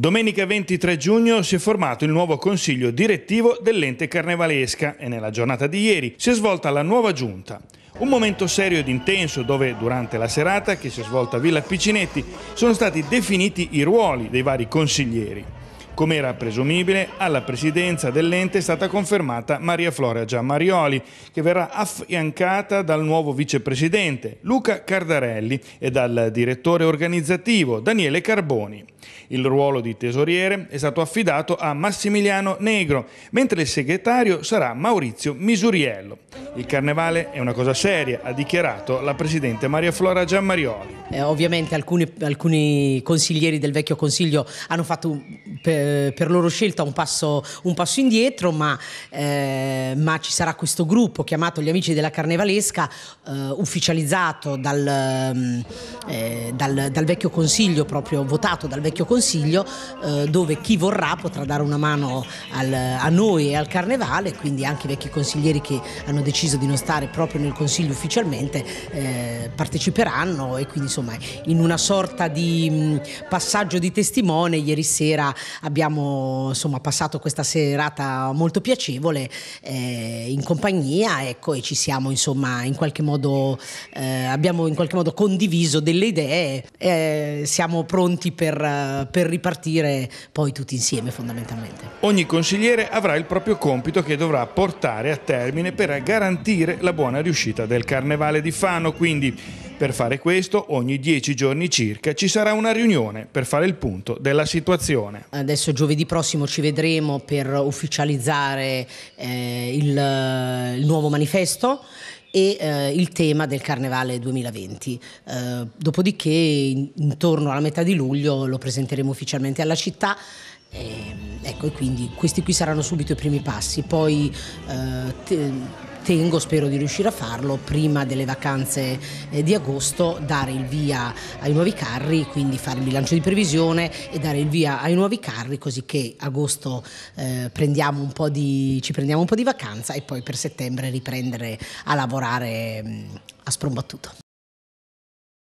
Domenica 23 giugno si è formato il nuovo consiglio direttivo dell'ente carnevalesca e nella giornata di ieri si è svolta la nuova giunta. Un momento serio ed intenso dove durante la serata che si è svolta a Villa Picinetti sono stati definiti i ruoli dei vari consiglieri. Come era presumibile, alla presidenza dell'ente è stata confermata Maria Flora Giammarioli, che verrà affiancata dal nuovo vicepresidente Luca Cardarelli e dal direttore organizzativo Daniele Carboni. Il ruolo di tesoriere è stato affidato a Massimiliano Negro, mentre il segretario sarà Maurizio Misuriello. Il carnevale è una cosa seria, ha dichiarato la presidente Maria Flora Giammarioli. Eh, ovviamente alcuni, alcuni, consiglieri del vecchio consiglio hanno fatto per, per loro scelta un passo, un passo indietro, ma, eh, ma, ci sarà questo gruppo chiamato gli Amici della Carnevalesca, eh, ufficializzato dal, eh, dal, dal, vecchio consiglio, proprio votato dal vecchio consiglio, eh, dove chi vorrà potrà dare una mano al, a noi e al Carnevale, quindi anche i vecchi consiglieri che hanno deciso di non stare proprio nel consiglio ufficialmente eh, parteciperanno e quindi insomma in una sorta di mh, mm, passaggio di testimone ieri sera abbiamo insomma, passato questa serata molto piacevole eh, in compagnia ecco, e ci siamo insomma, in qualche modo, eh, abbiamo in qualche modo condiviso delle idee e eh, siamo pronti per, per ripartire poi tutti insieme fondamentalmente. Ogni consigliere avrà il proprio compito che dovrà portare a termine per garantire la buona riuscita del Carnevale di Fano, quindi per fare questo, ogni dieci giorni circa ci sarà una riunione per fare il punto della situazione. Adesso giovedì prossimo ci vedremo per ufficializzare eh, il, il nuovo manifesto e eh, il tema del Carnevale 2020. Eh, dopodiché, intorno alla metà di luglio, lo presenteremo ufficialmente alla città. Eh, ecco, e quindi questi qui saranno subito i primi passi. Poi eh, te, ritengo, spero di riuscire a farlo, prima delle vacanze eh, di agosto dare il via ai nuovi carri, quindi fare il bilancio di previsione e dare il via ai nuovi carri così che agosto eh, prendiamo di, ci prendiamo un po' di vacanza e poi per settembre riprendere a lavorare mh, mm, a sprombattuto.